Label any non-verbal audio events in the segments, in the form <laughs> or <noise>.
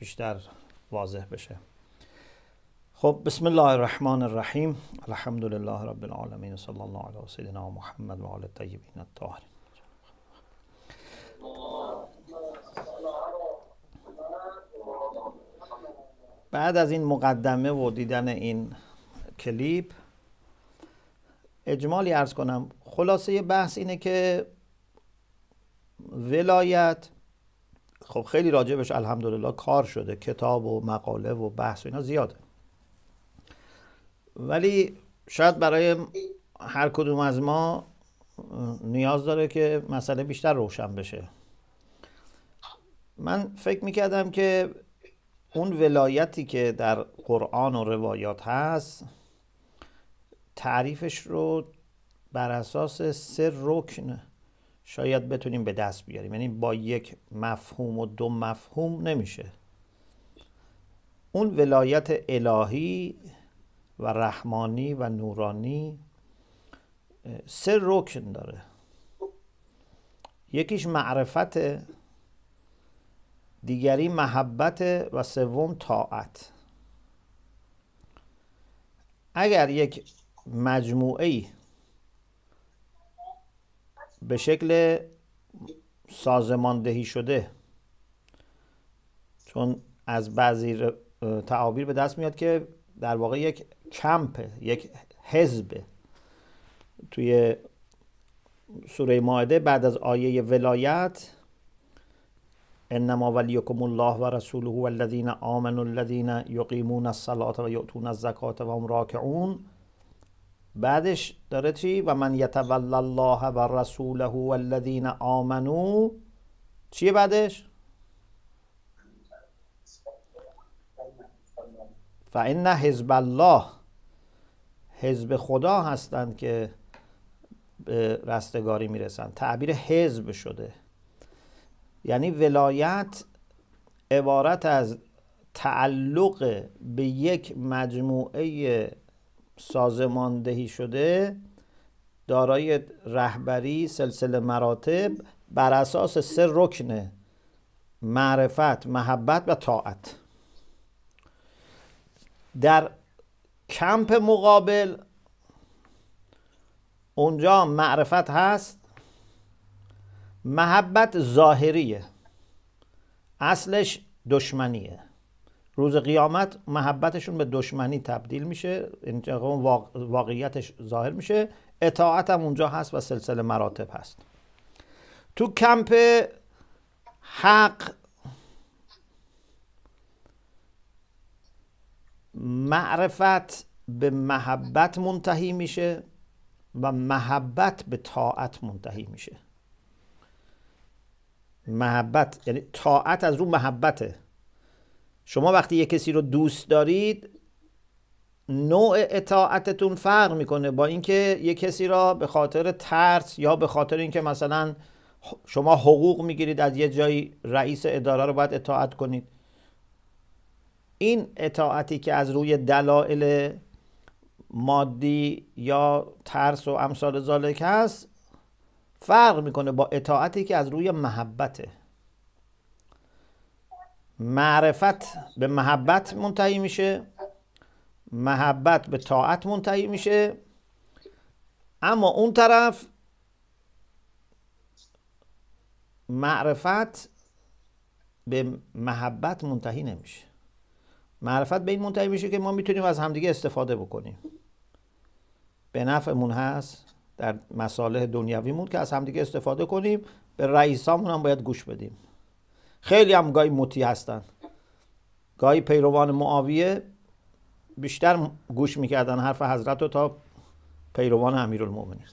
بیشتر واضح بشه خب بسم الله الرحمن الرحیم الحمد لله رب العالمین صلی الله علی سیدنا محمد و آل الطیبین الطاهرین بعد از این مقدمه و دیدن این کلیپ اجمالی ارز کنم خلاصه بحث اینه که ولایت خب خیلی راجبش الحمدلله کار شده کتاب و مقاله و بحث و اینا زیاده ولی شاید برای هر کدوم از ما نیاز داره که مسئله بیشتر روشن بشه من فکر میکردم که اون ولایتی که در قرآن و روایات هست تعریفش رو بر اساس سه رکن شاید بتونیم به دست بیاریم یعنی با یک مفهوم و دو مفهوم نمیشه اون ولایت الهی و رحمانی و نورانی سه رکن داره یکیش معرفت دیگری محبت و سوم طاعت اگر یک مجموعه به شکل سازماندهی شده چون از بعضی تعابیر به دست میاد که در واقع یک کمپ یک حزب توی سوره ماعده بعد از آیه ولایت انما ولیکم الله و رسوله والذین آمنوا الذین یقیمون الصلاة و یؤتون الزکات و راکعون بعدش داره چی و من یتول الله و رسوله و الذین آمنو چیه بعدش فان حزب الله حزب خدا هستند که به رستگاری میرسند تعبیر حزب شده یعنی ولایت عبارت از تعلق به یک مجموعه سازماندهی شده دارای رهبری سلسله مراتب بر اساس سه رکن معرفت محبت و طاعت در کمپ مقابل اونجا معرفت هست محبت ظاهریه اصلش دشمنیه روز قیامت محبتشون به دشمنی تبدیل میشه یعنی اون واقعیتش ظاهر میشه اطاعت هم اونجا هست و سلسله مراتب هست تو کمپ حق معرفت به محبت منتهی میشه و محبت به طاعت منتهی میشه محبت یعنی طاعت از رو محبته شما وقتی یه کسی رو دوست دارید نوع اطاعتتون فرق میکنه با اینکه یه کسی را به خاطر ترس یا به خاطر اینکه مثلا شما حقوق میگیرید از یه جایی رئیس اداره رو باید اطاعت کنید این اطاعتی که از روی دلایل مادی یا ترس و امثال ذالک هست فرق میکنه با اطاعتی که از روی محبته معرفت به محبت منتهی میشه محبت به طاعت منتهی میشه اما اون طرف معرفت به محبت منتهی نمیشه معرفت به این منتهی میشه که ما میتونیم از همدیگه استفاده بکنیم به نفعمون هست در مصالح دنیویمون که از همدیگه استفاده کنیم به رئیسامون هم باید گوش بدیم خیلی هم گاهی مطیع هستن. گاهی پیروان معاویه بیشتر گوش میکردن حرف حضرت رو تا پیروان امیرالمومنین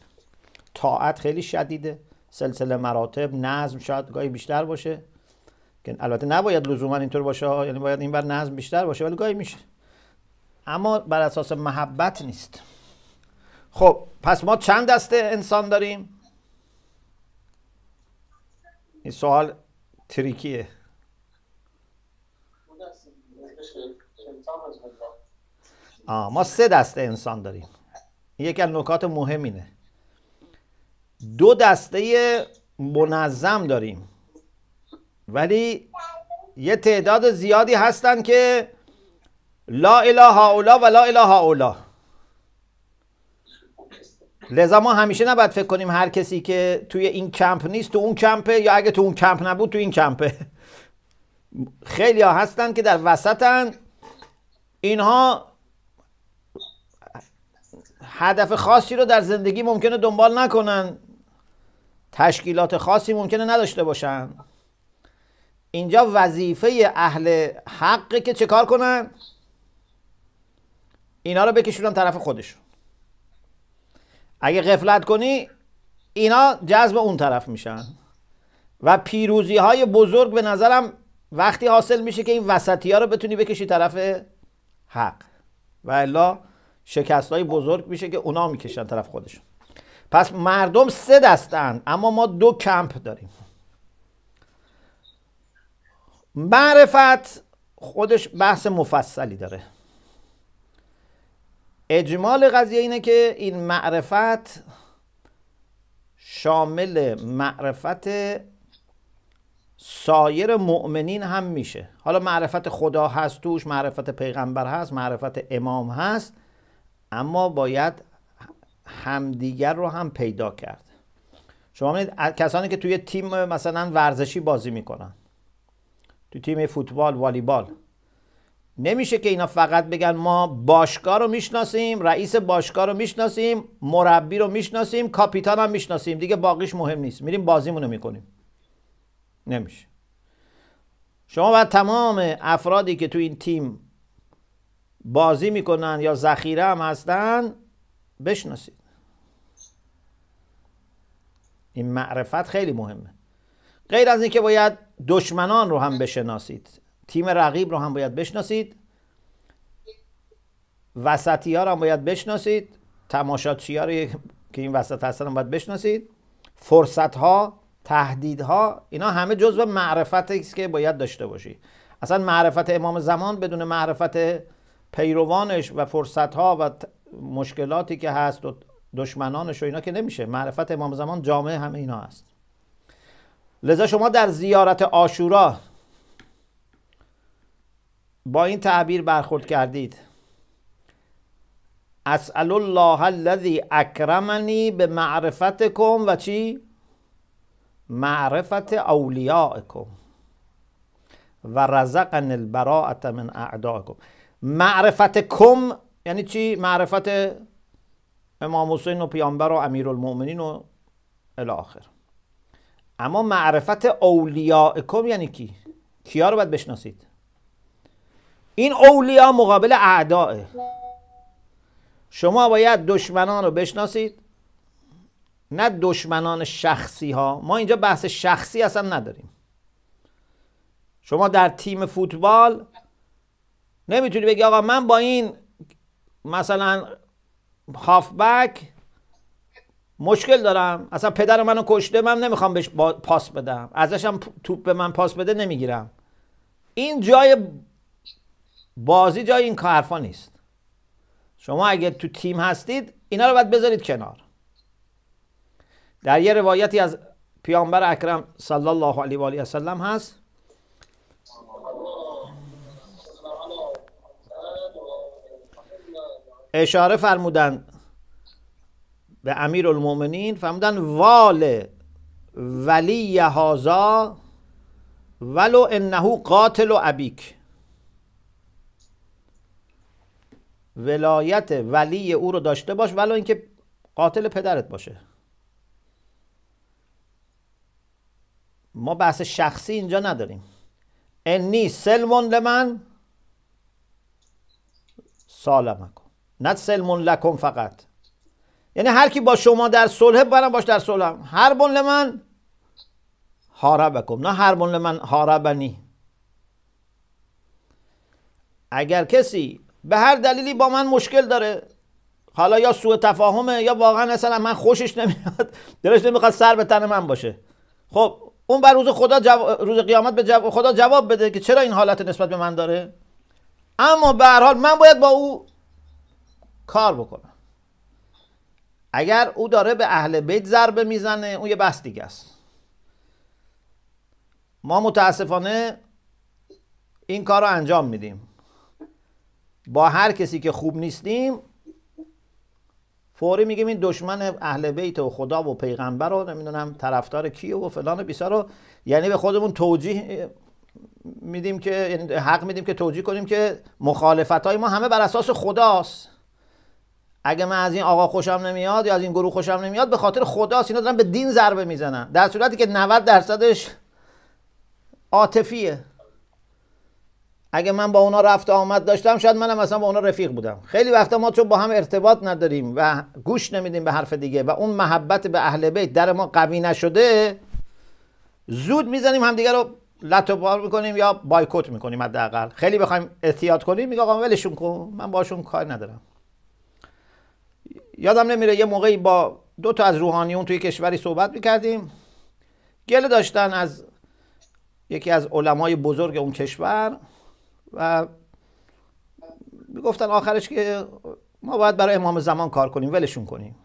طاعت خیلی شدیده سلسله مراتب نظم شاید گاهی بیشتر باشه که البته نباید لزوما اینطور باشه یعنی باید این بر نظم بیشتر باشه ولی گاهی میشه اما بر اساس محبت نیست خب پس ما چند دسته انسان داریم این سوال تریکیه ما سه دسته انسان داریم یکی از نکات مهم اینه دو دسته منظم داریم ولی یه تعداد زیادی هستن که لا اله اولا و لا اله اولا لذا ما همیشه نباید فکر کنیم هر کسی که توی این کمپ نیست تو اون کمپه یا اگه تو اون کمپ نبود تو این کمپه خیلی ها هستن که در وسطن اینها هدف خاصی رو در زندگی ممکنه دنبال نکنن تشکیلات خاصی ممکنه نداشته باشن اینجا وظیفه اهل حقه که چه کار کنن اینا رو بکشونن طرف خودشون اگه غفلت کنی اینا جذب اون طرف میشن و پیروزی های بزرگ به نظرم وقتی حاصل میشه که این وسطی ها رو بتونی بکشی طرف حق و الا شکست های بزرگ میشه که اونا میکشن طرف خودشون پس مردم سه دستن اما ما دو کمپ داریم معرفت خودش بحث مفصلی داره اجمال قضیه اینه که این معرفت شامل معرفت سایر مؤمنین هم میشه حالا معرفت خدا هست توش معرفت پیغمبر هست معرفت امام هست اما باید همدیگر رو هم پیدا کرد شما میدید کسانی که توی تیم مثلا ورزشی بازی میکنن توی تیم فوتبال والیبال نمیشه که اینا فقط بگن ما باشگاه رو میشناسیم رئیس باشگاه رو میشناسیم مربی رو میشناسیم کاپیتان هم میشناسیم دیگه باقیش مهم نیست میریم بازیمون رو میکنیم نمیشه شما باید تمام افرادی که تو این تیم بازی میکنن یا ذخیره هم هستن بشناسید این معرفت خیلی مهمه غیر از اینکه باید دشمنان رو هم بشناسید تیم رقیب رو هم باید بشناسید وسطی ها رو هم باید بشناسید تماشاچی ها رو که این وسط هستن باید بشناسید فرصت ها تهدید ها اینا همه جزء معرفت است که باید داشته باشی. اصلا معرفت امام زمان بدون معرفت پیروانش و فرصت ها و مشکلاتی که هست و دشمنانش و اینا که نمیشه معرفت امام زمان جامعه همه اینا هست لذا شما در زیارت آشورا با این تعبیر برخورد کردید اسأل الله الذي اکرمنی به معرفتکم و چی؟ معرفت اولیائکم و رزقن البراعت من اعدائکم معرفت یعنی چی؟ معرفت امام حسین و پیامبر و امیر المؤمنین و الاخر اما معرفت اولیائکم یعنی کی؟ کیا رو باید بشناسید؟ این اولیا مقابل اعداه شما باید دشمنان رو بشناسید نه دشمنان شخصی ها ما اینجا بحث شخصی اصلا نداریم شما در تیم فوتبال نمیتونی بگی آقا من با این مثلا هافبک مشکل دارم اصلا پدر منو کشته من نمیخوام بهش پاس بدم ازشم توپ به من پاس بده نمیگیرم این جای بازی جای این حرفا نیست شما اگه تو تیم هستید اینا رو باید بذارید کنار در یه روایتی از پیامبر اکرم صلی الله علیه و آله وسلم هست اشاره فرمودن به امیر المومنین فرمودن وال ولی هازا ولو انهو قاتل و ابیک ولایت ولی او رو داشته باش ولو اینکه قاتل پدرت باشه ما بحث شخصی اینجا نداریم انی سلمون لمن کن نه سلمون لکم فقط یعنی هر کی با شما در صلح برم باش در صلح هر بون لمن حاربکم نه هر بون لمن هاربنی اگر کسی به هر دلیلی با من مشکل داره حالا یا سوء تفاهمه یا واقعا اصلا من خوشش نمیاد دلش نمیخواد سر به تن من باشه خب اون بر روز خدا جو... روز قیامت به خدا جواب بده که چرا این حالت نسبت به من داره اما به هر حال من باید با او کار بکنم اگر او داره به اهل بیت ضربه میزنه اون یه بحث دیگه است ما متاسفانه این کار رو انجام میدیم با هر کسی که خوب نیستیم فوری میگیم این دشمن اهل بیت و خدا و پیغمبر رو نمیدونم طرفدار کیه و فلان و بیسار رو یعنی به خودمون توجیه میدیم که یعنی حق میدیم که توجیه کنیم که مخالفت های ما همه بر اساس خداست اگه من از این آقا خوشم نمیاد یا از این گروه خوشم نمیاد به خاطر خداست اینا دارن به دین ضربه میزنن در صورتی که 90 درصدش عاطفیه اگه من با اونا رفت آمد داشتم شاید منم اصلا با اونا رفیق بودم خیلی وقتا ما چون با هم ارتباط نداریم و گوش نمیدیم به حرف دیگه و اون محبت به اهل بیت در ما قوی نشده زود میزنیم همدیگه رو بار میکنیم یا بایکوت میکنیم حداقل خیلی بخوایم احتیاط کنیم میگه آقا ولشون کن من باشون کار ندارم یادم نمیره یه موقعی با دو تا از روحانیون توی کشوری صحبت میکردیم گله داشتن از یکی از علمای بزرگ اون کشور و گفتن آخرش که ما باید برای امام زمان کار کنیم ولشون کنیم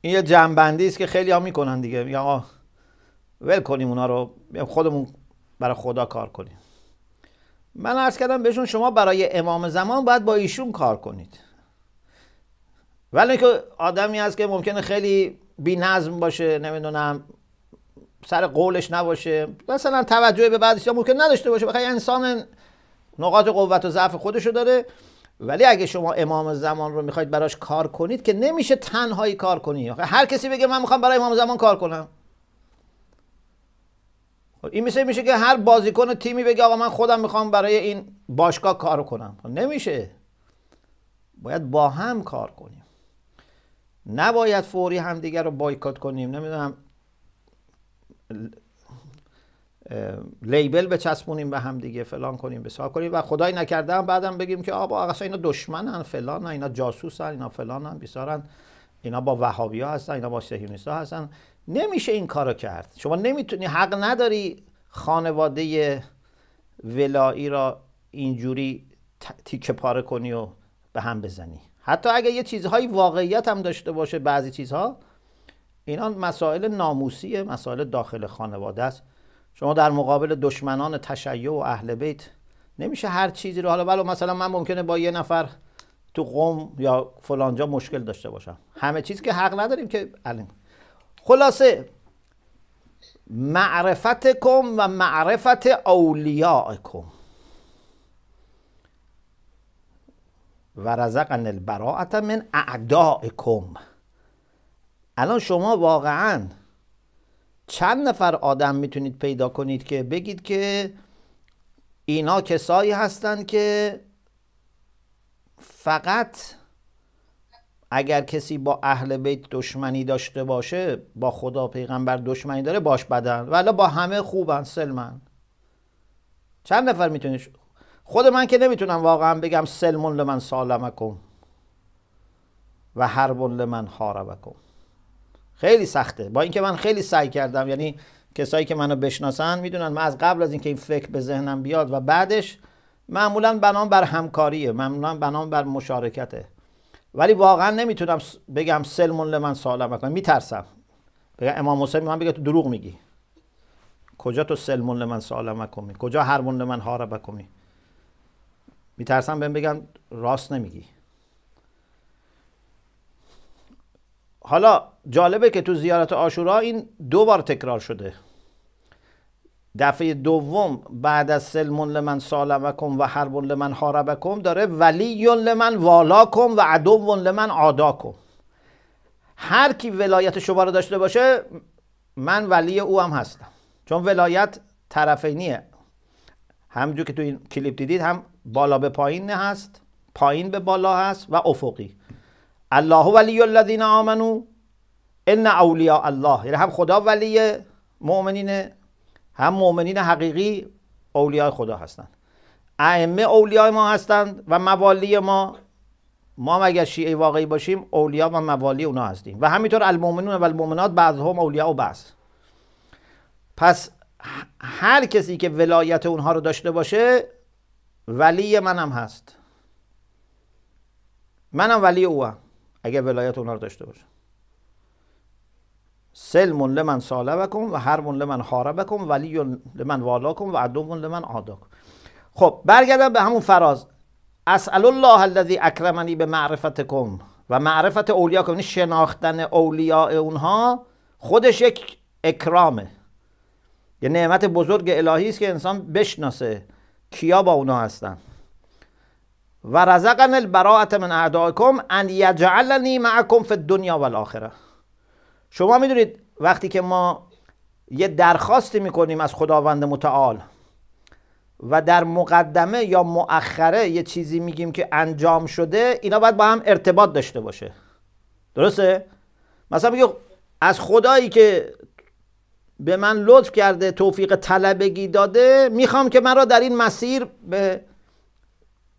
این یه جنبندی است که خیلی ها میکنن دیگه میگن ول کنیم اونا رو خودمون برای خدا کار کنیم من عرض کردم بهشون شما برای امام زمان باید با ایشون کار کنید ولی که آدمی هست که ممکنه خیلی بی نظم باشه نمیدونم سر قولش نباشه مثلا توجه به بعضی ها ممکن نداشته باشه بخاطر انسان نقاط قوت و ضعف خودشو داره ولی اگه شما امام زمان رو میخواید براش کار کنید که نمیشه تنهایی کار کنی هر کسی بگه من میخوام برای امام زمان کار کنم خب این میشه میشه که هر بازیکن تیمی بگه آقا من خودم میخوام برای این باشگاه کار کنم خب نمیشه باید با هم کار کنیم نباید فوری همدیگر رو بایکوت کنیم نمیدونم لیبل بچسبونیم به هم دیگه فلان کنیم بسار کنیم و خدای نکرده هم بعدم بگیم که آبا اصلا اینا دشمنن فلان اینا جاسوسن اینا فلانن بیسارن اینا با ها هستن اینا با سهیونیستا هستن نمیشه این کارو کرد شما نمیتونی حق نداری خانواده ولایی را اینجوری تیکه پاره کنی و به هم بزنی حتی اگه یه چیزهای واقعیت هم داشته باشه بعضی چیزها اینا مسائل ناموسیه مسائل داخل خانواده است شما در مقابل دشمنان تشیع و اهل بیت نمیشه هر چیزی رو حالا ولو بله، مثلا من ممکنه با یه نفر تو قوم یا فلانجا مشکل داشته باشم همه چیز که حق نداریم که علم خلاصه معرفتکم و معرفت کم و رزقن البراعت من اعدائکم الان شما واقعا چند نفر آدم میتونید پیدا کنید که بگید که اینا کسایی هستند که فقط اگر کسی با اهل بیت دشمنی داشته باشه با خدا پیغمبر دشمنی داره باش بدن ولی با همه خوبن سلمن چند نفر میتونید خود من که نمیتونم واقعا بگم سلمون لمن سالمکم و من لمن حاربکم خیلی سخته با اینکه من خیلی سعی کردم یعنی کسایی که منو بشناسن میدونن من از قبل از اینکه این فکر به ذهنم بیاد و بعدش معمولا بنام بر همکاریه معمولا بنام بر مشارکته ولی واقعا نمیتونم بگم سلمون لمن سالم کنم میترسم بگم امام حسین من بگه تو دروغ میگی کجا تو سلمون لمن سالم کنی کجا هرمون لمن هاره بکنی میترسم بهم بگم راست نمیگی حالا جالبه که تو زیارت آشورا این دو بار تکرار شده دفعه دوم بعد از سلمون لمن سالمکم و حربون لمن حاربکم داره ولی لمن والاکم و عدو لمن عاداکم هر کی ولایت شما رو داشته باشه من ولی او هم هستم چون ولایت طرفینیه همجور که تو این کلیپ دیدید هم بالا به پایین نه هست پایین به بالا هست و افقی الله ولی الذین آمنو ان اولیاء الله یعنی هم خدا ولی مؤمنین، هم مؤمنین حقیقی اولیاء خدا هستند ائمه اولیاء ما هستند و موالی ما ما هم اگر شیعه واقعی باشیم اولیاء و موالی اونا هستیم و همینطور المؤمنون و المؤمنات بعضهم اولیاء و بعض پس هر کسی که ولایت اونها رو داشته باشه ولی منم هست منم ولی او اگه ولایت اونا رو داشته باشه من لمن بکن و هر من لمن بکن ولی لمن والاکم و من لمن عاداکم خب برگردم به همون فراز اسال الله الذي اکرمنی به معرفتکم و معرفت اولیاکم کن یعنی شناختن اولیاء اونها خودش یک اکرامه یه نعمت بزرگ الهی است که انسان بشناسه کیا با اونها هستن و رزقن البراعت من اعدائکم ان یجعلنی معکم فی الدنیا والآخره شما میدونید وقتی که ما یه درخواستی میکنیم از خداوند متعال و در مقدمه یا مؤخره یه چیزی میگیم که انجام شده اینا باید با هم ارتباط داشته باشه درسته؟ مثلا میگه از خدایی که به من لطف کرده توفیق طلبگی داده میخوام که من را در این مسیر به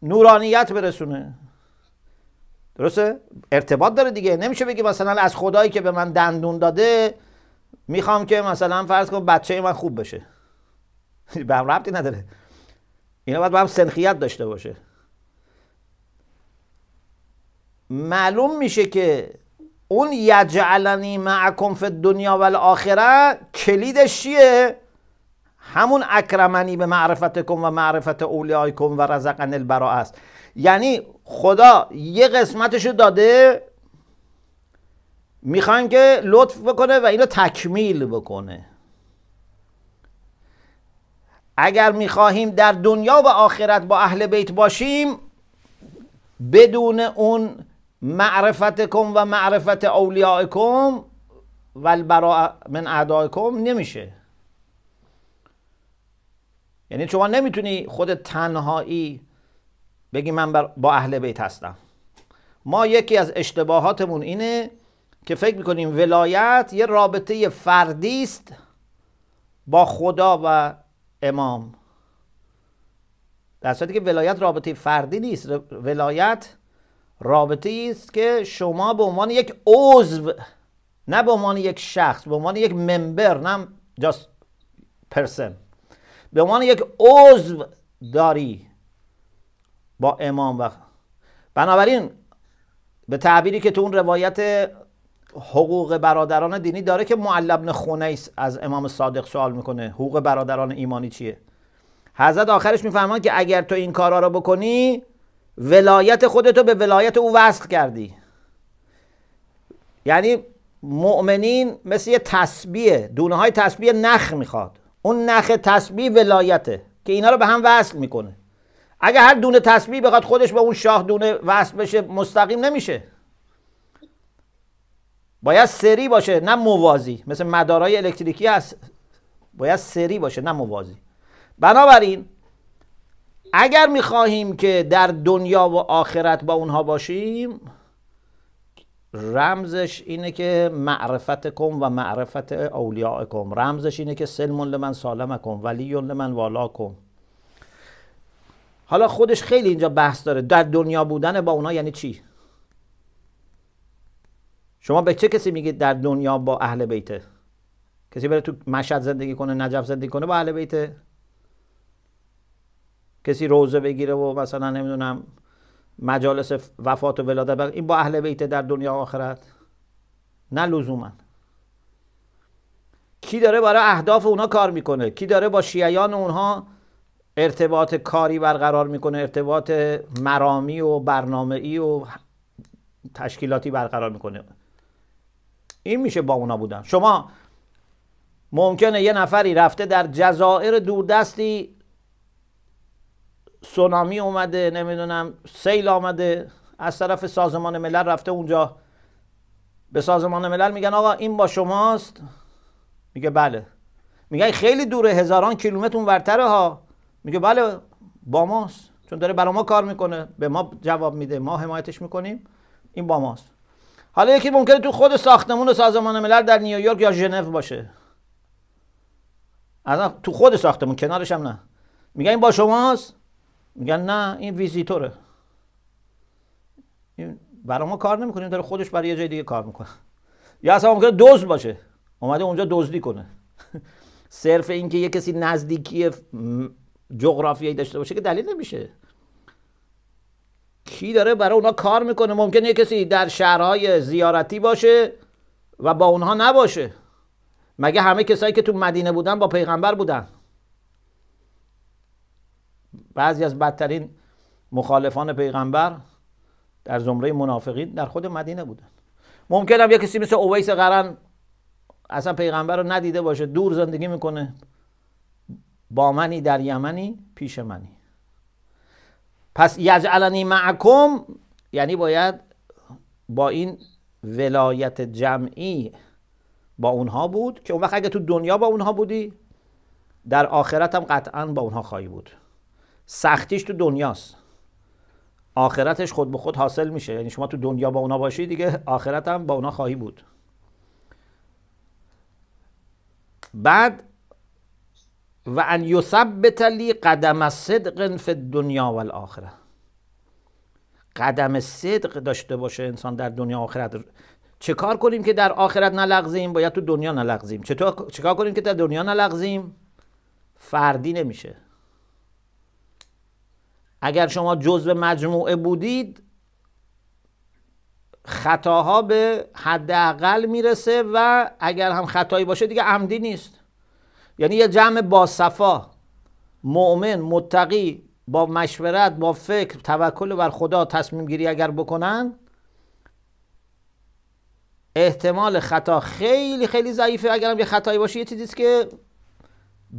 نورانیت برسونه درسته ارتباط داره دیگه نمیشه بگی مثلا از خدایی که به من دندون داده میخوام که مثلا فرض کنم بچه من خوب بشه <laughs> به هم ربطی نداره اینا باید با هم سنخیت داشته باشه معلوم میشه که اون یجعلنی معکم فی دنیا و آخره کلیدش چیه همون اکرمنی به معرفت کن و معرفت اولیای کن و رزقن البرا است یعنی خدا یه قسمتشو داده میخوان که لطف بکنه و اینو تکمیل بکنه اگر میخواهیم در دنیا و آخرت با اهل بیت باشیم بدون اون معرفت کن و معرفت اولیاء کن و البرا من اعدای کن نمیشه یعنی شما نمیتونی خود تنهایی بگی من با اهل بیت هستم ما یکی از اشتباهاتمون اینه که فکر میکنیم ولایت یه رابطه فردی است با خدا و امام در صورتی که ولایت رابطه فردی نیست ولایت رابطه است که شما به عنوان یک عضو نه به عنوان یک شخص به عنوان یک ممبر نه جاست پرسن به عنوان یک عضو داری با امام و بنابراین به تعبیری که تو اون روایت حقوق برادران دینی داره که معلب خونیس از امام صادق سوال میکنه حقوق برادران ایمانی چیه حضرت آخرش میفهمان که اگر تو این کارا رو بکنی ولایت خودتو به ولایت او وصل کردی یعنی مؤمنین مثل یه تسبیه دونه های تسبیه نخ میخواد اون نخ تسبیح ولایته که اینا رو به هم وصل میکنه اگه هر دونه تسبیح بخواد خودش به اون شاه دونه وصل بشه مستقیم نمیشه باید سری باشه نه موازی مثل مدارای الکتریکی هست باید سری باشه نه موازی بنابراین اگر میخواهیم که در دنیا و آخرت با اونها باشیم رمزش اینه که معرفت کم و معرفت اولیاء کم. رمزش اینه که سلمون لمن سالم کم، ولی لمن والا کم. حالا خودش خیلی اینجا بحث داره در دنیا بودن با اونا یعنی چی شما به چه کسی میگید در دنیا با اهل بیته کسی بره تو مشهد زندگی کنه نجف زندگی کنه با اهل بیته کسی روزه بگیره و مثلا نمیدونم مجالس وفات و ولادت این با اهل بیت در دنیا آخرت نه لزوما کی داره برای اهداف اونا کار میکنه کی داره با شیعیان اونها ارتباط کاری برقرار میکنه ارتباط مرامی و برنامه ای و تشکیلاتی برقرار میکنه این میشه با اونا بودن شما ممکنه یه نفری رفته در جزایر دوردستی سونامی اومده نمیدونم سیل آمده از طرف سازمان ملل رفته اونجا به سازمان ملل میگن آقا این با شماست میگه بله میگه خیلی دوره هزاران کیلومتر ورتره ها میگه بله با ماست چون داره برای ما کار میکنه به ما جواب میده ما حمایتش میکنیم این با ماست حالا یکی ممکنه تو خود ساختمون سازمان ملل در نیویورک یا ژنو باشه از تو خود ساختمون کنارش هم نه میگن این با شماست میگن نه این ویزیتوره این برای ما کار نمیکنه داره خودش برای یه جای دیگه کار میکنه یا اصلا ممکنه دزد باشه اومده اونجا دزدی کنه <laughs> صرف اینکه یه کسی نزدیکی جغرافیایی داشته باشه که دلیل نمیشه کی داره برای اونا کار میکنه ممکنه یه کسی در شهرهای زیارتی باشه و با اونها نباشه مگه همه کسایی که تو مدینه بودن با پیغمبر بودن بعضی از بدترین مخالفان پیغمبر در زمره منافقین در خود مدینه بودن ممکنم یه کسی مثل اویس قرن اصلا پیغمبر رو ندیده باشه دور زندگی میکنه با منی در یمنی پیش منی پس یجعلنی معکم یعنی باید با این ولایت جمعی با اونها بود که اون وقت اگه تو دنیا با اونها بودی در آخرت هم قطعا با اونها خواهی بود سختیش تو دنیاست آخرتش خود به خود حاصل میشه یعنی شما تو دنیا با اونا باشی دیگه آخرت هم با اونا خواهی بود بعد و ان یثبت لی قدم صدق فی دنیا و الاخره قدم صدق داشته باشه انسان در دنیا آخرت چه کار کنیم که در آخرت نلغزیم باید تو دنیا نلغزیم چطور چه کار کنیم که در دنیا نلغزیم فردی نمیشه اگر شما جزء مجموعه بودید خطاها به حداقل میرسه و اگر هم خطایی باشه دیگه عمدی نیست یعنی یه جمع باصفا مؤمن متقی با مشورت با فکر توکل بر خدا تصمیم گیری اگر بکنن احتمال خطا خیلی خیلی ضعیفه اگر هم یه خطایی باشه یه چیزیست که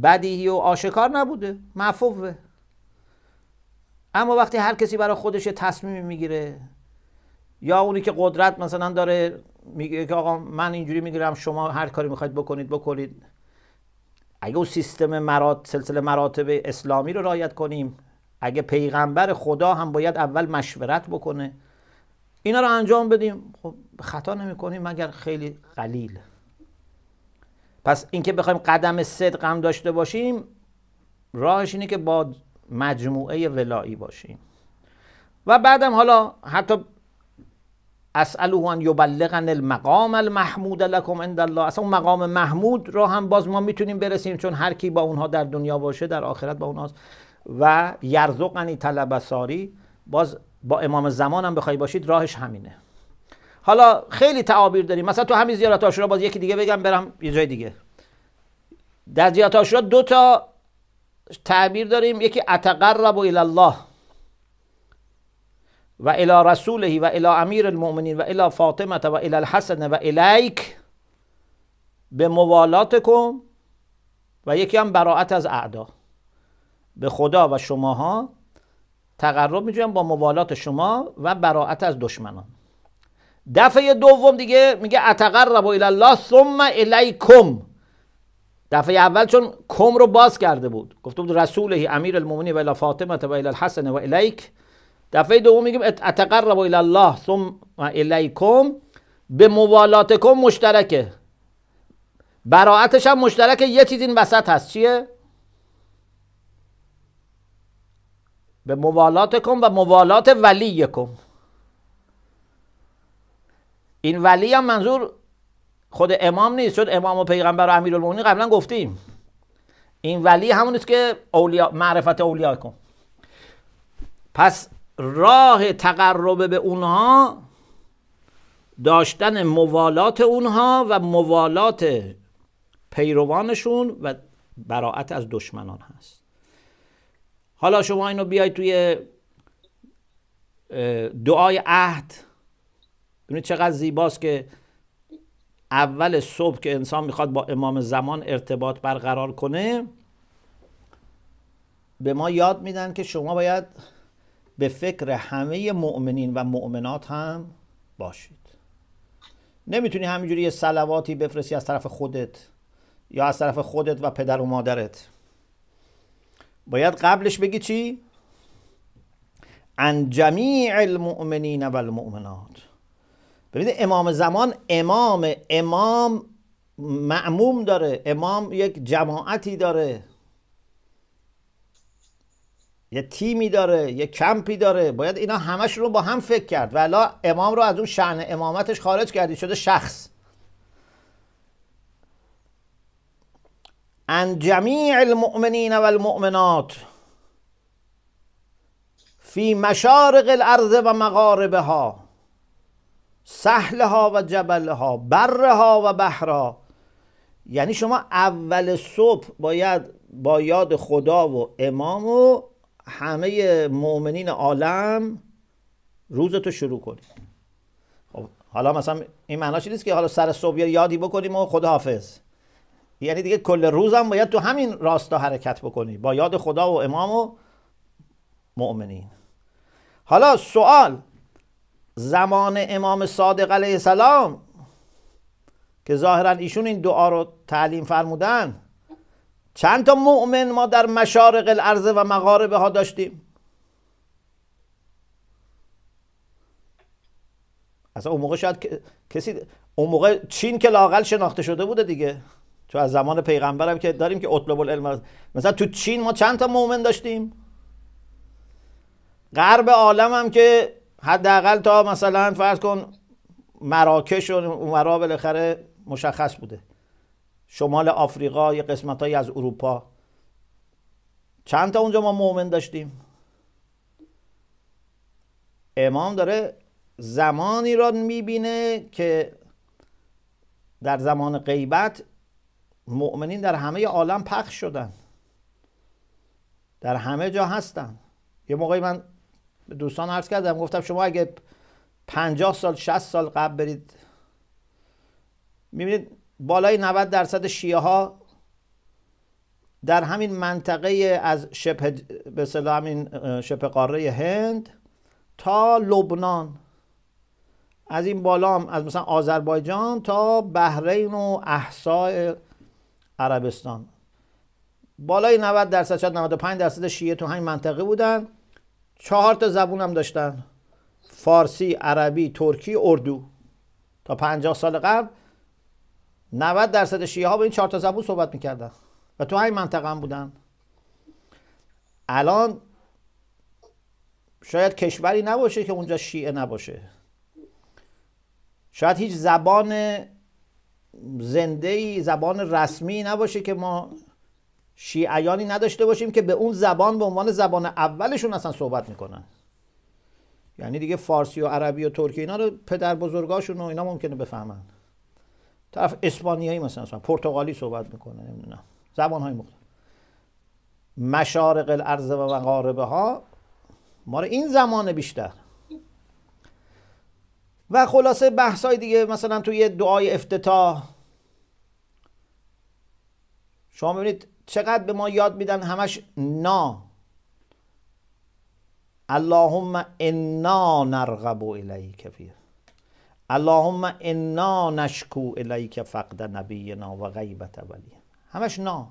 بدیهی و آشکار نبوده محفوظه. اما وقتی هر کسی برای خودش تصمیم میگیره یا اونی که قدرت مثلا داره میگه که آقا من اینجوری میگیرم شما هر کاری میخواید بکنید بکنید اگه اون سیستم مرات سلسله مراتب اسلامی رو رعایت کنیم اگه پیغمبر خدا هم باید اول مشورت بکنه اینا رو انجام بدیم خب خطا نمی کنیم مگر خیلی قلیل پس اینکه بخوایم قدم صدق هم داشته باشیم راهش اینه که با مجموعه ولایی باشیم و بعدم حالا حتی اسأله ان یبلغن المقام المحمود لکم عند الله اصلا اون مقام محمود رو هم باز ما میتونیم برسیم چون هر کی با اونها در دنیا باشه در آخرت با اونهاست و یرزقنی طلب ساری باز با امام زمان هم بخوای باشید راهش همینه حالا خیلی تعابیر داریم مثلا تو همین زیارت آشورا باز یکی دیگه بگم برم یه جای دیگه در زیارت آشورا دو تا تعبیر داریم یکی اتقرب الی الله و الی رسوله و الی امیر المؤمنین و الی فاطمه و الی الحسن و الیک به موالات و یکی هم براعت از اعدا به خدا و شماها تقرب میجویم با موالات شما و براعت از دشمنان دفعه دوم دیگه میگه اتقرب الی الله ثم الیکم دفعه اول چون کم رو باز کرده بود گفته بود رسوله امیر المومنی و الی فاطمه و الی الحسن و الیک دفعه دوم میگیم اتقرب الی الله ثم الیکم به موالاتکم مشترکه براعتش هم مشترکه یه چیز این وسط هست چیه به موالاتکم و موالات ولیکم این ولی هم منظور خود امام نیست شد امام و پیغمبر و امیرالمومنین قبلا گفتیم این ولی همون است که اولیا معرفت اولیا کن پس راه تقرب به اونها داشتن موالات اونها و موالات پیروانشون و براعت از دشمنان هست حالا شما اینو بیاید توی دعای عهد ببینید چقدر زیباست که اول صبح که انسان میخواد با امام زمان ارتباط برقرار کنه به ما یاد میدن که شما باید به فکر همه مؤمنین و مؤمنات هم باشید نمیتونی همینجوری یه سلواتی بفرستی از طرف خودت یا از طرف خودت و پدر و مادرت باید قبلش بگی چی؟ ان جمیع المؤمنین و المؤمنات ببینید امام زمان امام امام معموم داره امام یک جماعتی داره یه تیمی داره یه کمپی داره باید اینا همش رو با هم فکر کرد ولا امام رو از اون شعن امامتش خارج کردی شده شخص ان جمیع المؤمنین و المؤمنات فی مشارق الارض و مغاربها سهله‌ها ها و جبله ها ها و بحرا یعنی شما اول صبح باید با یاد خدا و امام و همه مؤمنین عالم روزتو شروع کنید خب حالا مثلا این معناش نیست که حالا سر صبح یادی بکنیم و خدا حافظ یعنی دیگه کل روزم باید تو همین راستا حرکت بکنی با یاد خدا و امام و مؤمنین حالا سوال زمان امام صادق علیه السلام که ظاهرا ایشون این دعا رو تعلیم فرمودن چند تا مؤمن ما در مشارق الارض و مغاربه ها داشتیم اصلا اون موقع شاید کسی اون موقع چین که لاقل شناخته شده بوده دیگه تو از زمان پیغمبرم که داریم که اطلب العلم مثلا تو چین ما چند تا مؤمن داشتیم غرب عالم هم که حداقل تا مثلا فرض کن مراکش و اونورا بالاخره مشخص بوده شمال آفریقا یه قسمت های از اروپا چند تا اونجا ما مؤمن داشتیم امام داره زمانی را میبینه که در زمان غیبت مؤمنین در همه عالم پخش شدن در همه جا هستن یه موقعی من دوستان عرض کردم گفتم شما اگه 50 سال 60 سال قبل برید میبینید بالای 90 درصد شیعه ها در همین منطقه از شبه به همین شبه قاره هند تا لبنان از این بالا هم از مثلا آذربایجان تا بحرین و احساء عربستان بالای 90 درصد شاید 95 درصد شیعه تو همین منطقه بودن چهار تا زبون هم داشتن فارسی عربی ترکی اردو تا 50 سال قبل 90 درصد شیعه ها به این چهار تا زبون صحبت میکردن و تو همین منطقه هم بودن الان شاید کشوری نباشه که اونجا شیعه نباشه شاید هیچ زبان زنده ای زبان رسمی نباشه که ما شیعیانی نداشته باشیم که به اون زبان به عنوان زبان اولشون اصلا صحبت میکنن یعنی دیگه فارسی و عربی و ترکی اینا رو پدر بزرگاشون و اینا ممکنه بفهمن طرف اسپانیایی مثلا, پرتغالی صحبت میکنه نمیدونم زبان های مختلف مشارق الارض و مغاربه ها ما رو این زمانه بیشتر و خلاصه بحث های دیگه مثلا توی دعای افتتاح شما ببینید چقدر به ما یاد میدن همش نا اللهم انا نرغب الیک فیه اللهم انا نشکو الیک فقد نبینا و غیبت ولی همش نا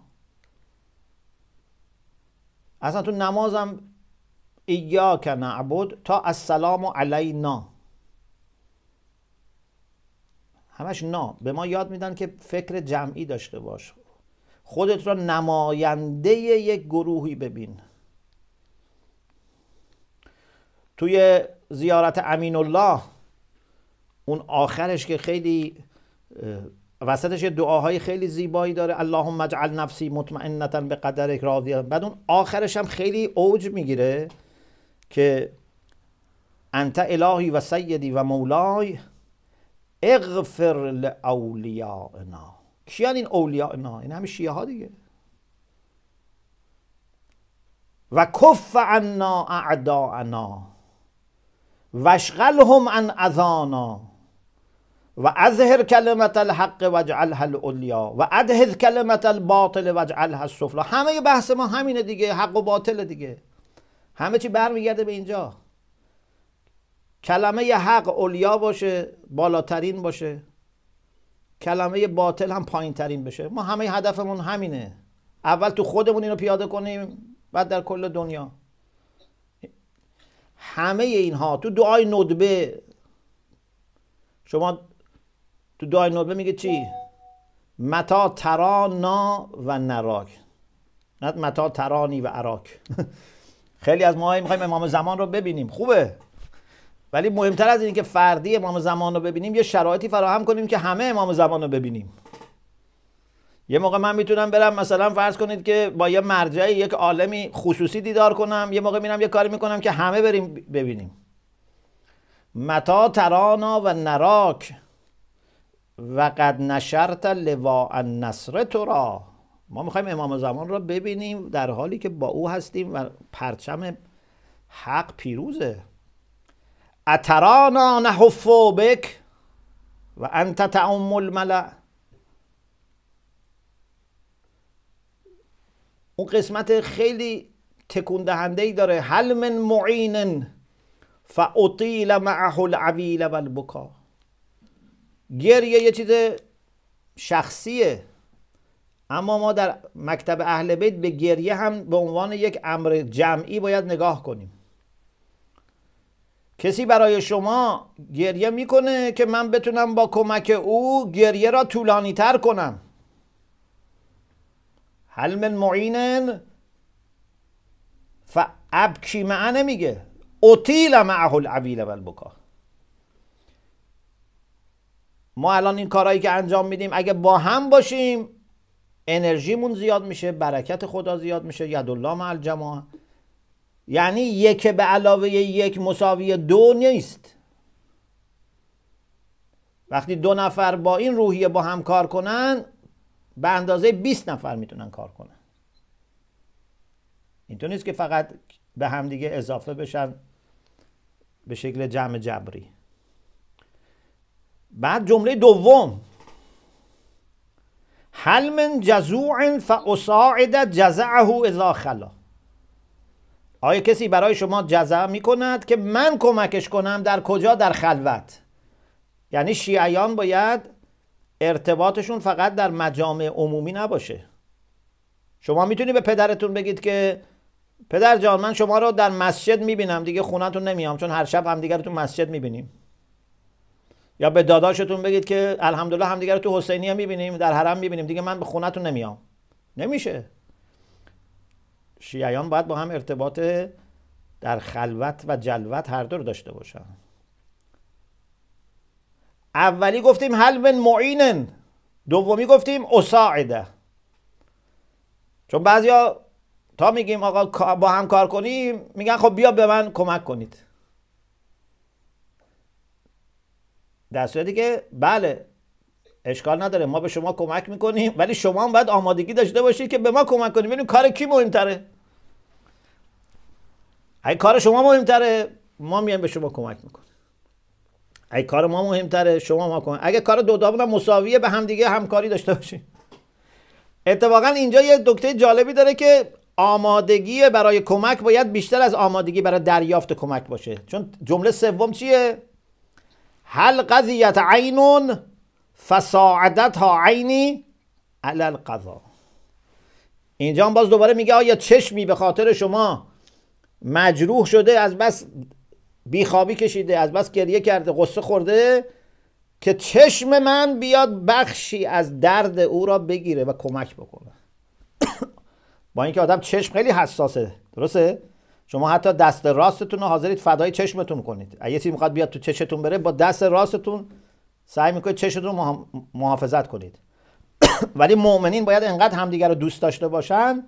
اصلا تو نمازم ایاک نعبد تا السلام علینا همش نا به ما یاد میدن که فکر جمعی داشته باش خودت را نماینده یک گروهی ببین توی زیارت امین الله اون آخرش که خیلی وسطش یه دعاهای خیلی زیبایی داره اللهم اجعل نفسی مطمئنتا به قدرک راضی بعد اون آخرش هم خیلی اوج میگیره که انت الهی و سیدی و مولای اغفر لاولیائنا کیان این اولیاء این همه شیعه ها دیگه و کف عنا اعداءنا واشغلهم عن اذانا و اظهر کلمت الحق و اجعلها العلیا و ادهز کلمت الباطل و اجعلها السفلا همه بحث ما همینه دیگه حق و باطل دیگه همه چی برمیگرده به اینجا کلمه حق اولیا باشه بالاترین باشه کلمه باطل هم پایین ترین بشه ما همه هدفمون همینه اول تو خودمون اینو پیاده کنیم بعد در کل دنیا همه اینها تو دعای ندبه شما تو دعای ندبه میگه چی؟ متا ترانا و نراک نه متا ترانی و عراک <laughs> خیلی از ما میخوایم امام زمان رو ببینیم خوبه ولی مهمتر از اینکه فردی امام زمان رو ببینیم یه شرایطی فراهم کنیم که همه امام زمان رو ببینیم یه موقع من میتونم برم مثلا فرض کنید که با یه مرجع یک عالمی خصوصی دیدار کنم یه موقع میرم یه کاری میکنم که همه بریم ببینیم متا ترانا و نراک و قد نشرت لواء النصر تو را ما میخوایم امام زمان رو ببینیم در حالی که با او هستیم و پرچم حق پیروزه اترانا نحف بک و انت تعم الملع اون قسمت خیلی تکون ای داره هل من معین فاطیل معه العویل و البکا گریه یه چیز شخصیه اما ما در مکتب اهل بیت به گریه هم به عنوان یک امر جمعی باید نگاه کنیم کسی برای شما گریه میکنه که من بتونم با کمک او گریه را طولانی تر کنم هل من معین ابکی معه نمیگه اطیل معه العویل و ما الان این کارهایی که انجام میدیم اگه با هم باشیم انرژیمون زیاد میشه برکت خدا زیاد میشه ید الله مع الجماعه یعنی یک به علاوه یک مساوی دو نیست وقتی دو نفر با این روحیه با هم کار کنن به اندازه 20 نفر میتونن کار کنن اینطور نیست که فقط به همدیگه اضافه بشن به شکل جمع جبری بعد جمله دوم هل من جزوع فاساعد جزعه اذا خلا آیا کسی برای شما جزع می کند که من کمکش کنم در کجا در خلوت یعنی شیعیان باید ارتباطشون فقط در مجامع عمومی نباشه شما میتونی به پدرتون بگید که پدر جان من شما رو در مسجد میبینم دیگه خونتون نمیام چون هر شب همدیگر تو مسجد میبینیم یا به داداشتون بگید که الحمدلله همدیگر تو حسینیه میبینیم در حرم میبینیم دیگه من به خونتون نمیام نمیشه شیعیان باید با هم ارتباط در خلوت و جلوت هر دو داشته باشن اولی گفتیم حلو معینن دومی گفتیم اساعده چون بعضیا تا میگیم آقا با هم کار کنیم میگن خب بیا به من کمک کنید در صورتی که بله اشکال نداره ما به شما کمک میکنیم ولی شما هم باید آمادگی داشته باشید که به ما کمک کنیم ببینید کار کی مهمتره اگه کار شما مهمتره ما میایم به شما کمک میکنیم اگه کار ما مهمتره شما ما کمک اگه کار دو هم مساویه به همدیگه همکاری داشته باشیم اتفاقا اینجا یه دکتر جالبی داره که آمادگی برای کمک باید بیشتر از آمادگی برای دریافت کمک باشه چون جمله سوم چیه هل قضیت عینون ها عینی علی قضا اینجا هم باز دوباره میگه آیا چشمی به خاطر شما مجروح شده از بس بیخوابی کشیده از بس گریه کرده قصه خورده که چشم من بیاد بخشی از درد او را بگیره و کمک بکنه با اینکه آدم چشم خیلی حساسه درسته شما حتی دست راستتون رو حاضرید فدای چشمتون کنید اگه چیزی میخواد بیاد تو چشتون بره با دست راستتون سعی میکنید چشتون رو محافظت کنید <coughs> ولی مؤمنین باید انقدر همدیگر رو دوست داشته باشن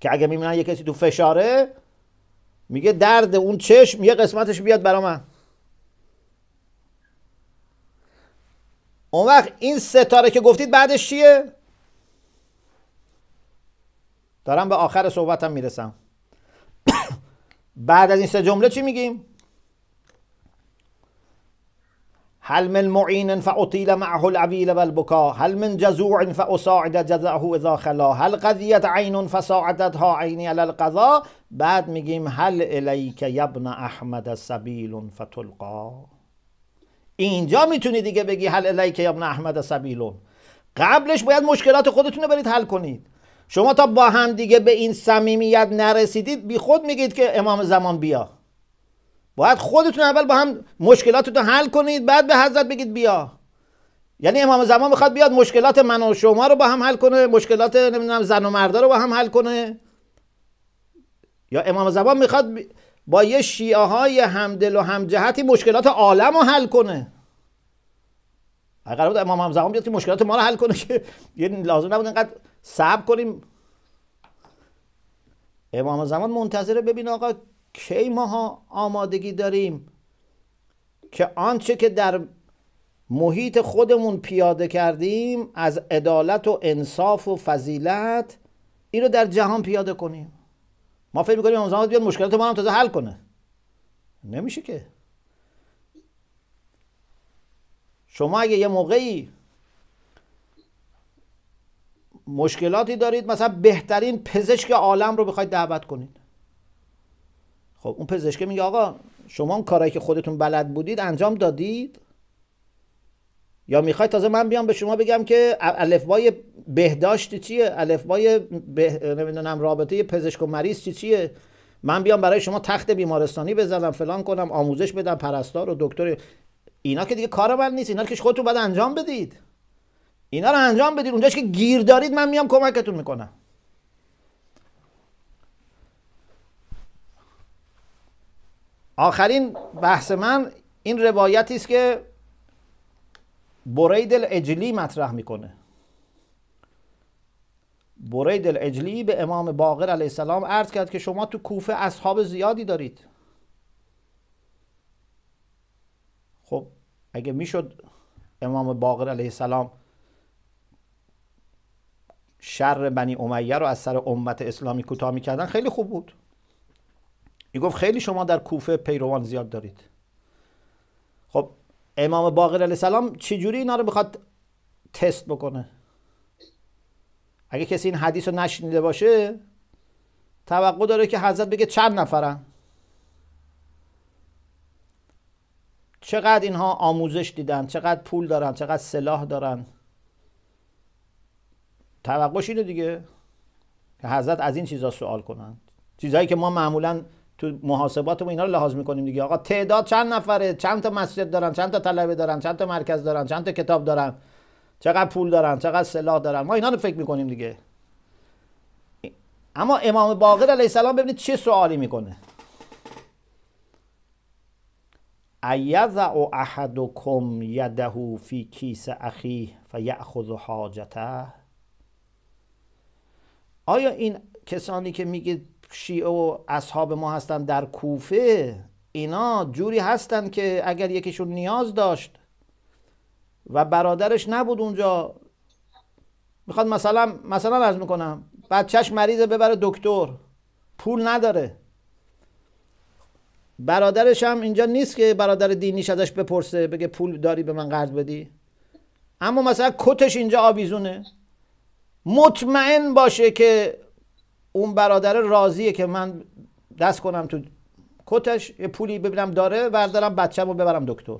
که اگه میبینن یه کسی تو فشاره میگه درد اون چشم یه قسمتش بیاد برا من اون وقت این ستاره که گفتید بعدش چیه؟ دارم به آخر صحبتم میرسم <coughs> بعد از این سه جمله چی میگیم؟ هل من معین فاطیل معه العویل و هل من جزوع فاساعد جزعه اذا خلا هل قضیت عین فساعدتها عینی علی القضا بعد میگیم هل الیک یبن احمد سبیل فتلقا اینجا میتونی دیگه بگی هل الیک یبن احمد سبیلون قبلش باید مشکلات خودتون رو برید حل کنید شما تا با هم دیگه به این صمیمیت نرسیدید بی خود میگید که امام زمان بیا باید خودتون اول با هم مشکلاتتون حل کنید بعد به حضرت بگید بیا یعنی امام زمان میخواد بیاد مشکلات من و شما رو با هم حل کنه مشکلات نمیدونم زن و مردا رو با هم حل کنه یا امام زمان میخواد با یه شیعه های همدل و همجهتی مشکلات عالم رو حل کنه اگر بود امام زمان بیاد که مشکلات ما رو حل کنه که <laughs> یه لازم نبود اینقدر صبر کنیم امام زمان منتظره ببین آقا کی ماها آمادگی داریم که آنچه که در محیط خودمون پیاده کردیم از عدالت و انصاف و فضیلت این رو در جهان پیاده کنیم ما فکر میکنیم امام زمان بیاد مشکلات ما هم تازه حل کنه نمیشه که شما اگه یه موقعی مشکلاتی دارید مثلا بهترین پزشک عالم رو بخواید دعوت کنید خب اون پزشکه میگه آقا شما اون کارایی که خودتون بلد بودید انجام دادید یا میخواید تازه من بیام به شما بگم که الفبای بهداشت چیه الفبای به... نمیدونم رابطه پزشک و مریض چی چیه من بیام برای شما تخت بیمارستانی بزنم فلان کنم آموزش بدم پرستار و دکتر اینا که دیگه کار من نیست اینا که خودتون باید انجام بدید اینا رو انجام بدید اونجاش که گیر دارید من میام کمکتون میکنم آخرین بحث من این روایتی است که برید الاجلی مطرح میکنه برید الاجلی به امام باقر علیه السلام عرض کرد که شما تو کوفه اصحاب زیادی دارید خب اگه میشد امام باقر علیه السلام شر بنی امیه رو از سر امت اسلامی کوتاه میکردن خیلی خوب بود میگفت خیلی شما در کوفه پیروان زیاد دارید خب امام باقر علیه السلام چجوری اینا رو میخواد تست بکنه اگه کسی این حدیث رو نشنیده باشه توقع داره که حضرت بگه چند نفرن چقدر اینها آموزش دیدن چقدر پول دارن چقدر سلاح دارن توقعش اینه دیگه که حضرت از این چیزا سوال کنند چیزهایی که ما معمولا تو محاسبات ما اینا رو لحاظ میکنیم دیگه آقا تعداد چند نفره چند تا مسجد دارن چند تا طلبه دارن چند تا مرکز دارن چند تا کتاب دارن چقدر پول دارن چقدر سلاح دارن ما اینا رو فکر میکنیم دیگه اما امام باقر علیه السلام ببینید چه سوالی میکنه ایضع احدکم یده فی کیس اخیه فیأخذ حاجته آیا این کسانی که میگه شیعه و اصحاب ما هستن در کوفه اینا جوری هستن که اگر یکیشون نیاز داشت و برادرش نبود اونجا میخواد مثلا مثلا ارز میکنم بچهش مریضه ببره دکتر پول نداره برادرش هم اینجا نیست که برادر دینیش ازش بپرسه بگه پول داری به من قرض بدی اما مثلا کتش اینجا آویزونه مطمئن باشه که اون برادر راضیه که من دست کنم تو کتش یه پولی ببینم داره وردارم بچه‌مو رو ببرم دکتر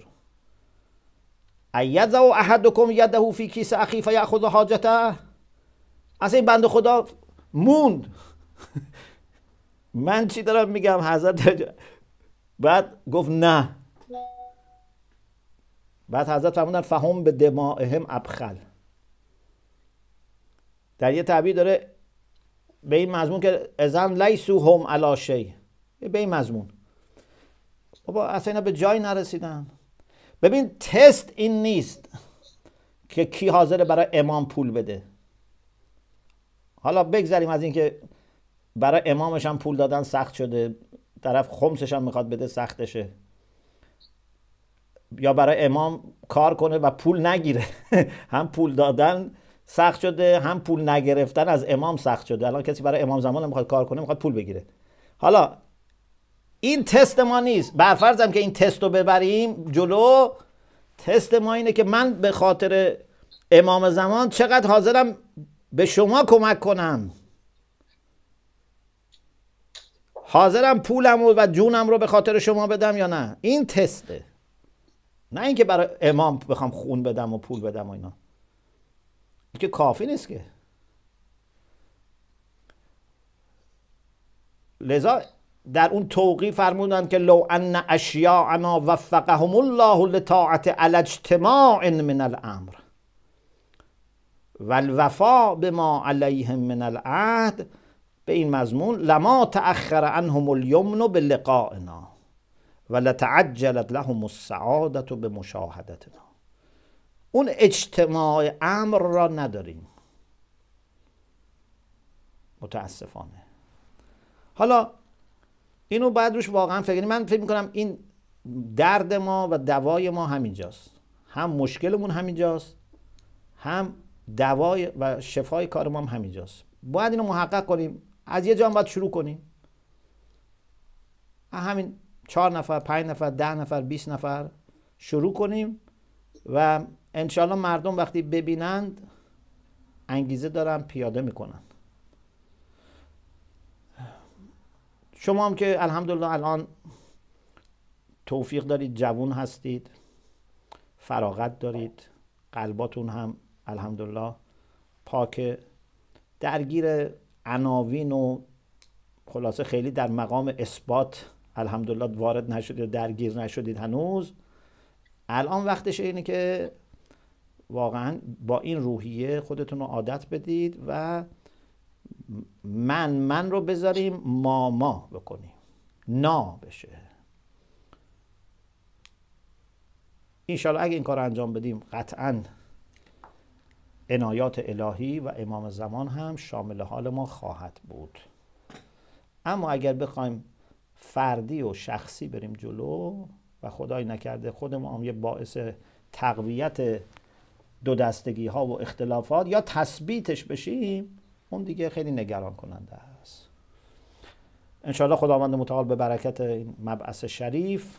اید و احدکم یده فی کیس اخی فیأخذ حاجته از این بند خدا موند من چی دارم میگم حضرت بعد گفت نه بعد حضرت فرمودن فهم به دماعهم ابخل در یه تعبیر داره به این مضمون که ازن لیسو هم علا به این مضمون بابا اصلا اینا به جای نرسیدن ببین تست این نیست که کی حاضره برای امام پول بده حالا بگذریم از اینکه برای امامش هم پول دادن سخت شده طرف خمسش هم میخواد بده سختشه یا برای امام کار کنه و پول نگیره <laughs> هم پول دادن سخت شده هم پول نگرفتن از امام سخت شده الان کسی برای امام زمان میخواد کار کنه میخواد پول بگیره حالا این تست ما نیست برفرضم که این تست رو ببریم جلو تست ما اینه که من به خاطر امام زمان چقدر حاضرم به شما کمک کنم حاضرم پولم و جونم رو به خاطر شما بدم یا نه این تسته نه اینکه برای امام بخوام خون بدم و پول بدم و اینا که کافی نیست که لذا در اون توقی فرمودن که لو ان اشیاءنا وفقهم الله لطاعت الاجتماع من الامر والوفا به ما علیهم من العهد به این مضمون لما تأخر عنهم الیمن به لقائنا و لتعجلت لهم السعادت به اون اجتماع امر را نداریم متاسفانه حالا اینو بعد روش واقعا فکر من فکر میکنم این درد ما و دوای ما همینجاست هم مشکلمون همینجاست هم دوای و شفای کار ما هم همینجاست باید اینو محقق کنیم از یه جا باید شروع کنیم همین چهار نفر پنج نفر ده نفر بیست نفر شروع کنیم و انشالله مردم وقتی ببینند انگیزه دارن پیاده میکنن شما هم که الحمدلله الان توفیق دارید جوون هستید فراغت دارید قلباتون هم الحمدلله پاک درگیر عناوین و خلاصه خیلی در مقام اثبات الحمدلله وارد نشدید درگیر نشدید هنوز الان وقتش اینه که واقعا با این روحیه خودتون رو عادت بدید و من من رو بذاریم ماما بکنیم نا بشه انشالله اگه این کار انجام بدیم قطعا عنایات الهی و امام زمان هم شامل حال ما خواهد بود اما اگر بخوایم فردی و شخصی بریم جلو و خدای نکرده خود ما هم یه باعث تقویت دو دستگی ها و اختلافات یا تثبیتش بشیم اون دیگه خیلی نگران کننده است انشاءالله خداوند متعال به برکت این مبعث شریف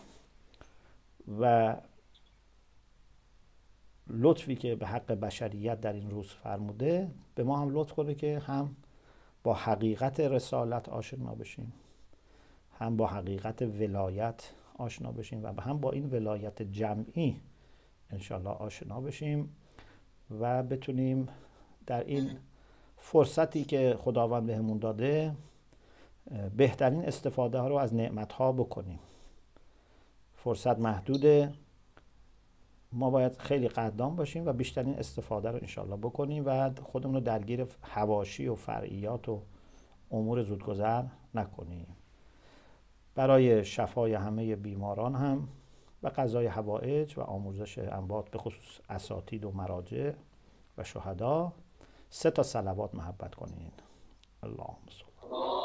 و لطفی که به حق بشریت در این روز فرموده به ما هم لطف کنه که هم با حقیقت رسالت آشنا بشیم هم با حقیقت ولایت آشنا بشیم و به هم با این ولایت جمعی انشالله آشنا بشیم و بتونیم در این فرصتی که خداوند بهمون داده بهترین استفاده ها رو از نعمت ها بکنیم فرصت محدوده ما باید خیلی قدام باشیم و بیشترین استفاده رو انشالله بکنیم و خودمون رو درگیر هواشی و فرعیات و امور زودگذر نکنیم برای شفای همه بیماران هم و غذای هوایج و آموزش انبات به خصوص اساتید و مراجع و شهدا سه تا سلوات محبت کنید اللهم صل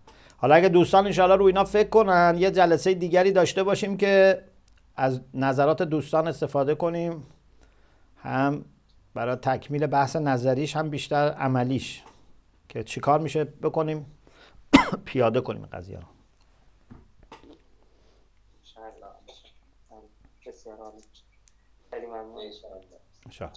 حالا اگه دوستان انشاءالله رو اینا فکر کنن یه جلسه دیگری داشته باشیم که از نظرات دوستان استفاده کنیم هم برای تکمیل بحث نظریش هم بیشتر عملیش که چیکار میشه بکنیم <coughs> پیاده کنیم قضیه رو ان شاء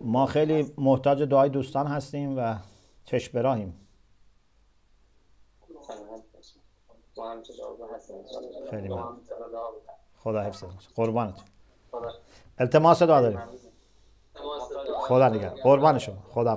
ما خیلی محتاج دعای دوستان هستیم و چشم براهیم خیلی خدا حفظت قربانت التماس دعا داریم خدا نگه قربان شما خدا